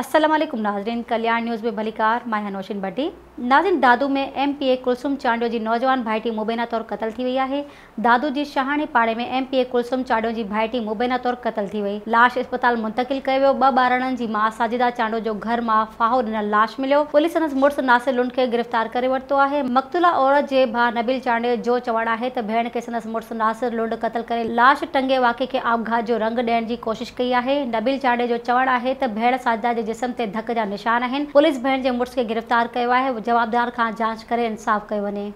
असलम नाजरीन कल्याण न्यूज़ में भलीकार मैं हनोशिन भट्टी नाजिन दादू में M P A Kulsum Chandio की नौजवान भाइटी मुबैना तौर क़तल थी वही है दादू की शहाणे पाड़े में M P A Kulsum Chandio की भाइटी मुबैना तौर क़तल थी वही लाश अस्पताल मुंतकिल कयो वियो ॿ ॿारनि साजिदा चांडो जो घर में फाहो ॾिनल लाश मिलो पुलिस मुड़स नासिर नासिलुनि के गिरफ़्तार कर वरतो है मक़तूला औरत के भा नबील चांडे जो चवण है तो भेण के संदसि मुड़स नासिर लुंड क़तल कर लाश टंगे वाके के आबघात जो रंग दियण की कोशिश कई है नबील चांडे जो चवण है तो भेण साजिदा जे जिसम ते धक जा निशान पुलिस भेण के मुड़स के गिरफ़्तार किया है जवाबदार का जांच कर इंसाफ़ कयो